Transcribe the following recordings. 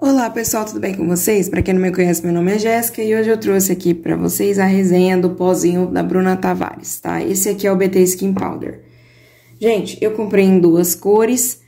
Olá pessoal, tudo bem com vocês? Para quem não me conhece, meu nome é Jéssica e hoje eu trouxe aqui para vocês a resenha do pozinho da Bruna Tavares, tá? Esse aqui é o BT Skin Powder. Gente, eu comprei em duas cores,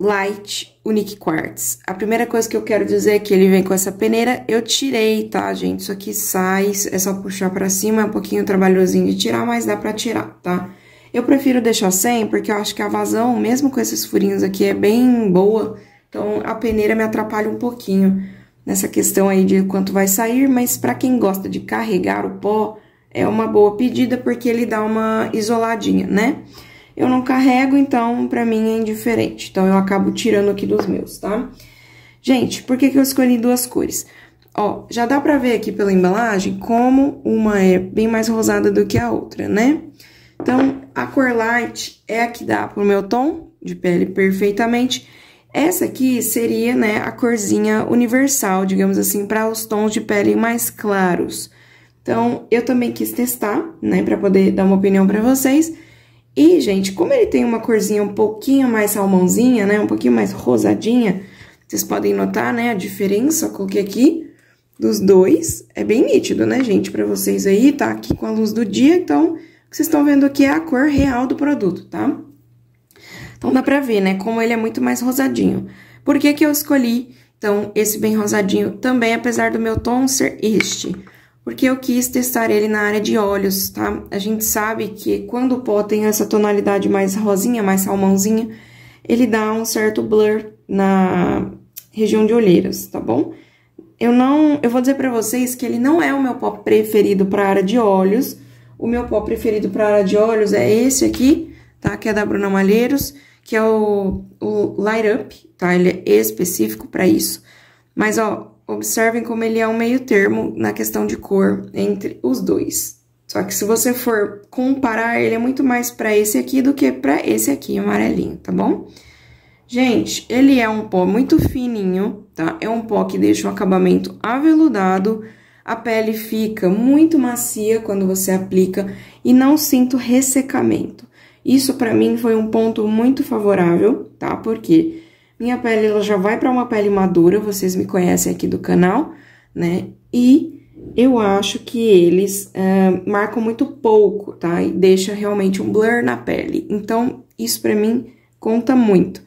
Light Unique Quartz. A primeira coisa que eu quero dizer é que ele vem com essa peneira, eu tirei, tá, gente? Isso aqui sai, é só puxar para cima, é um pouquinho trabalhosinho de tirar, mas dá para tirar, tá? Eu prefiro deixar sem, porque eu acho que a vazão, mesmo com esses furinhos aqui, é bem boa, então, a peneira me atrapalha um pouquinho nessa questão aí de quanto vai sair, mas para quem gosta de carregar o pó, é uma boa pedida porque ele dá uma isoladinha, né? Eu não carrego, então para mim é indiferente. Então eu acabo tirando aqui dos meus, tá? Gente, por que, que eu escolhi duas cores? Ó, já dá pra ver aqui pela embalagem como uma é bem mais rosada do que a outra, né? Então, a cor light é a que dá pro meu tom de pele perfeitamente essa aqui seria né, a corzinha universal, digamos assim, para os tons de pele mais claros. Então, eu também quis testar, né, para poder dar uma opinião para vocês. E, gente, como ele tem uma corzinha um pouquinho mais salmãozinha, né, um pouquinho mais rosadinha, vocês podem notar, né, a diferença, coloquei aqui, dos dois. É bem nítido, né, gente, para vocês aí, tá aqui com a luz do dia, então, o que vocês estão vendo aqui é a cor real do produto, tá? Então dá pra ver, né, como ele é muito mais rosadinho. Por que que eu escolhi, então, esse bem rosadinho também, apesar do meu tom ser este? Porque eu quis testar ele na área de olhos, tá? A gente sabe que quando o pó tem essa tonalidade mais rosinha, mais salmãozinha, ele dá um certo blur na região de olheiras, tá bom? Eu não, eu vou dizer para vocês que ele não é o meu pó preferido para área de olhos. O meu pó preferido para área de olhos é esse aqui, tá? Que é da Bruna Malheiros que é o, o Light Up, tá? Ele é específico para isso. Mas, ó, observem como ele é um meio termo na questão de cor entre os dois. Só que se você for comparar, ele é muito mais para esse aqui do que para esse aqui amarelinho, tá bom? Gente, ele é um pó muito fininho, tá? É um pó que deixa um acabamento aveludado, a pele fica muito macia quando você aplica e não sinto ressecamento. Isso para mim foi um ponto muito favorável, tá? Porque minha pele ela já vai para uma pele madura, vocês me conhecem aqui do canal, né? E eu acho que eles uh, marcam muito pouco, tá? E deixa realmente um blur na pele. Então, isso para mim conta muito.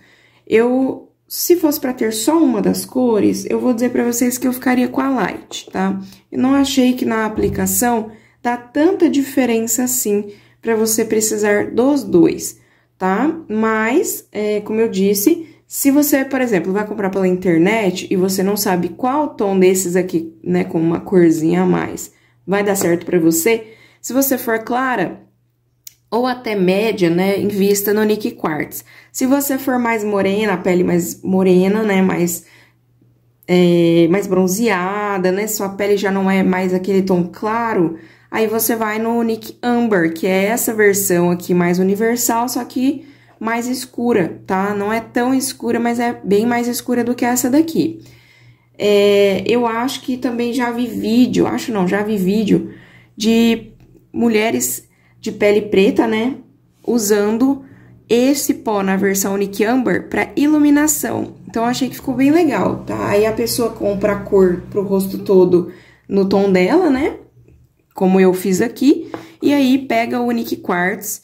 Eu, se fosse para ter só uma das cores, eu vou dizer para vocês que eu ficaria com a light, tá? Eu não achei que na aplicação dá tanta diferença assim para você precisar dos dois, tá? Mas, é, como eu disse, se você, por exemplo, vai comprar pela internet e você não sabe qual tom desses aqui, né, com uma corzinha a mais, vai dar certo para você, se você for clara ou até média, né, invista no Nick Quartz. Se você for mais morena, a pele mais morena, né, mais é, mais bronzeada, né, sua pele já não é mais aquele tom claro, Aí você vai no Nick Amber, que é essa versão aqui mais universal, só que mais escura, tá? Não é tão escura, mas é bem mais escura do que essa daqui. É, eu acho que também já vi vídeo, acho não, já vi vídeo de mulheres de pele preta, né? Usando esse pó na versão Nick Amber para iluminação. Então, achei que ficou bem legal, tá? Aí a pessoa compra a cor pro rosto todo no tom dela, né? como eu fiz aqui. E aí, pega o Unique Quartz,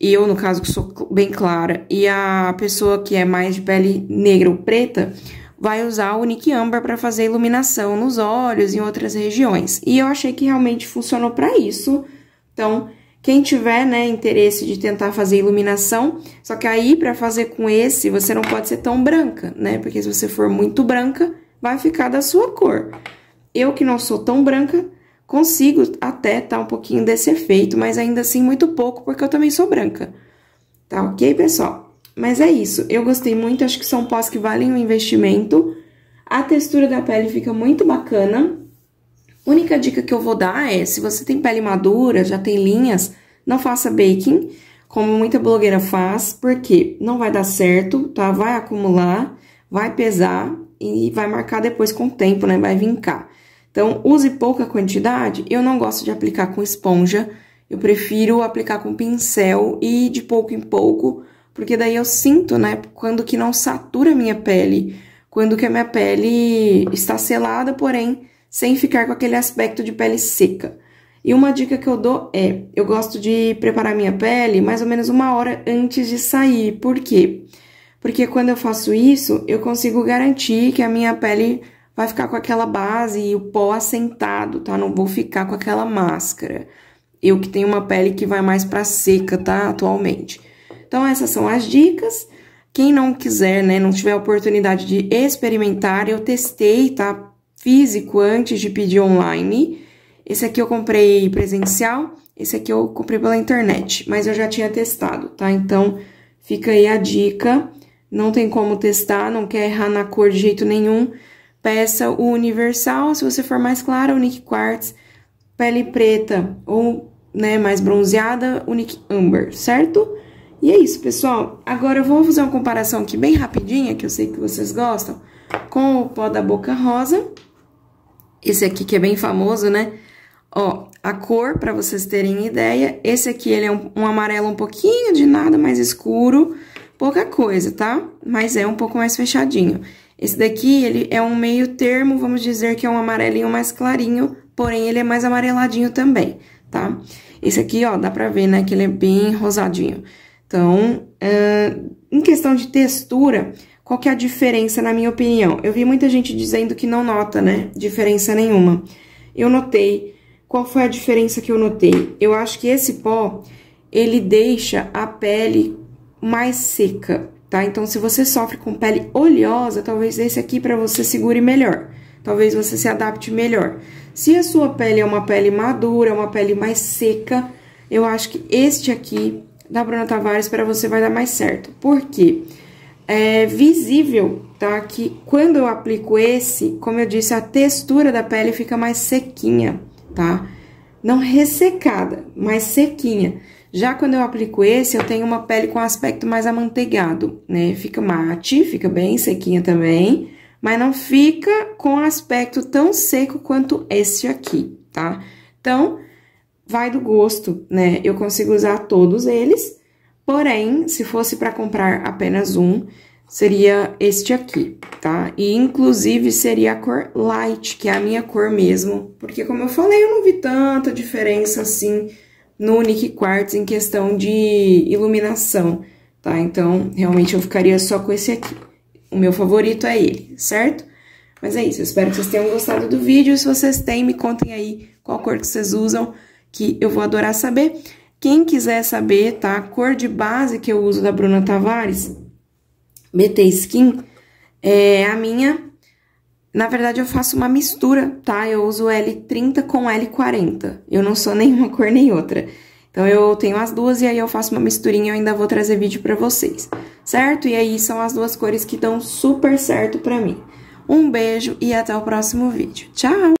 eu, no caso, que sou bem clara, e a pessoa que é mais de pele negra ou preta, vai usar o Unique Amber para fazer iluminação nos olhos e em outras regiões. E eu achei que realmente funcionou para isso. Então, quem tiver, né, interesse de tentar fazer iluminação, só que aí para fazer com esse, você não pode ser tão branca, né? Porque se você for muito branca, vai ficar da sua cor. Eu que não sou tão branca, Consigo até tá um pouquinho desse efeito, mas ainda assim muito pouco, porque eu também sou branca. Tá ok, pessoal? Mas é isso, eu gostei muito, acho que são pós que valem o investimento. A textura da pele fica muito bacana. Única dica que eu vou dar é, se você tem pele madura, já tem linhas, não faça baking, como muita blogueira faz, porque não vai dar certo, tá? Vai acumular, vai pesar e vai marcar depois com o tempo, né? Vai vincar. Então, use pouca quantidade. Eu não gosto de aplicar com esponja, eu prefiro aplicar com pincel e de pouco em pouco, porque daí eu sinto, né, quando que não satura a minha pele, quando que a minha pele está selada, porém, sem ficar com aquele aspecto de pele seca. E uma dica que eu dou é, eu gosto de preparar minha pele mais ou menos uma hora antes de sair. Por quê? Porque quando eu faço isso, eu consigo garantir que a minha pele vai ficar com aquela base e o pó assentado, tá? Não vou ficar com aquela máscara. Eu que tenho uma pele que vai mais pra seca, tá? Atualmente. Então, essas são as dicas. Quem não quiser, né, não tiver oportunidade de experimentar, eu testei, tá? Físico antes de pedir online. Esse aqui eu comprei presencial, esse aqui eu comprei pela internet, mas eu já tinha testado, tá? Então, fica aí a dica. Não tem como testar, não quer errar na cor de jeito nenhum peça o universal, se você for mais clara, o nick quartz, pele preta ou né, mais bronzeada, o nick amber, certo? E é isso, pessoal. Agora eu vou fazer uma comparação aqui bem rapidinha, que eu sei que vocês gostam, com o pó da boca rosa. Esse aqui que é bem famoso, né? Ó, a cor, para vocês terem ideia, esse aqui ele é um, um amarelo um pouquinho de nada mais escuro, pouca coisa, tá? Mas é um pouco mais fechadinho. Esse daqui, ele é um meio termo, vamos dizer que é um amarelinho mais clarinho, porém ele é mais amareladinho também, tá? Esse aqui, ó, dá pra ver, né, que ele é bem rosadinho. Então, uh, em questão de textura, qual que é a diferença, na minha opinião? Eu vi muita gente dizendo que não nota, né, diferença nenhuma. Eu notei. Qual foi a diferença que eu notei? Eu acho que esse pó, ele deixa a pele mais seca, tá? Então, se você sofre com pele oleosa, talvez esse aqui para você segure melhor. Talvez você se adapte melhor. Se a sua pele é uma pele madura, é uma pele mais seca, eu acho que este aqui da Bruna Tavares para você vai dar mais certo. Por quê? É visível, tá? Que quando eu aplico esse, como eu disse, a textura da pele fica mais sequinha, tá? Não ressecada, mas sequinha. Já quando eu aplico esse, eu tenho uma pele com aspecto mais amanteigado, né? Fica mate, fica bem sequinha também, mas não fica com aspecto tão seco quanto esse aqui, tá? Então, vai do gosto, né? Eu consigo usar todos eles, porém, se fosse para comprar apenas um, seria este aqui, tá? E, inclusive, seria a cor light, que é a minha cor mesmo, porque, como eu falei, eu não vi tanta diferença, assim, no Nick Quartz em questão de iluminação, tá? Então, realmente eu ficaria só com esse aqui. O meu favorito é ele, certo? Mas é isso, eu espero que vocês tenham gostado do vídeo. Se vocês têm, me contem aí qual cor que vocês usam, que eu vou adorar saber. Quem quiser saber, tá? A cor de base que eu uso da Bruna Tavares, BT Skin, é a minha na verdade, eu faço uma mistura, tá? Eu uso L30 com L40. Eu não sou nenhuma cor nem outra. Então, eu tenho as duas e aí eu faço uma misturinha e eu ainda vou trazer vídeo pra vocês, certo? E aí, são as duas cores que dão super certo pra mim. Um beijo e até o próximo vídeo. Tchau!